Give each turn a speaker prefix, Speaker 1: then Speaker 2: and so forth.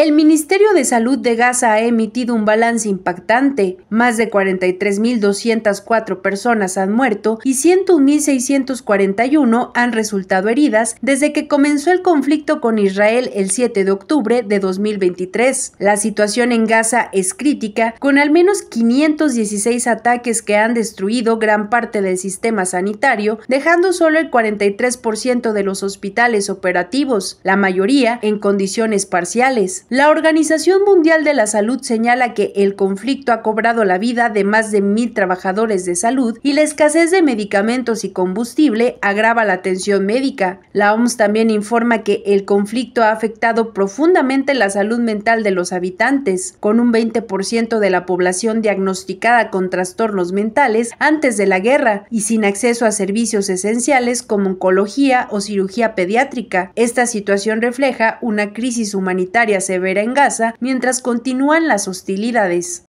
Speaker 1: El Ministerio de Salud de Gaza ha emitido un balance impactante. Más de 43.204 personas han muerto y 101.641 han resultado heridas desde que comenzó el conflicto con Israel el 7 de octubre de 2023. La situación en Gaza es crítica, con al menos 516 ataques que han destruido gran parte del sistema sanitario, dejando solo el 43% de los hospitales operativos, la mayoría en condiciones parciales. La Organización Mundial de la Salud señala que el conflicto ha cobrado la vida de más de mil trabajadores de salud y la escasez de medicamentos y combustible agrava la atención médica. La OMS también informa que el conflicto ha afectado profundamente la salud mental de los habitantes, con un 20% de la población diagnosticada con trastornos mentales antes de la guerra y sin acceso a servicios esenciales como oncología o cirugía pediátrica. Esta situación refleja una crisis humanitaria severa en Gaza mientras continúan las hostilidades.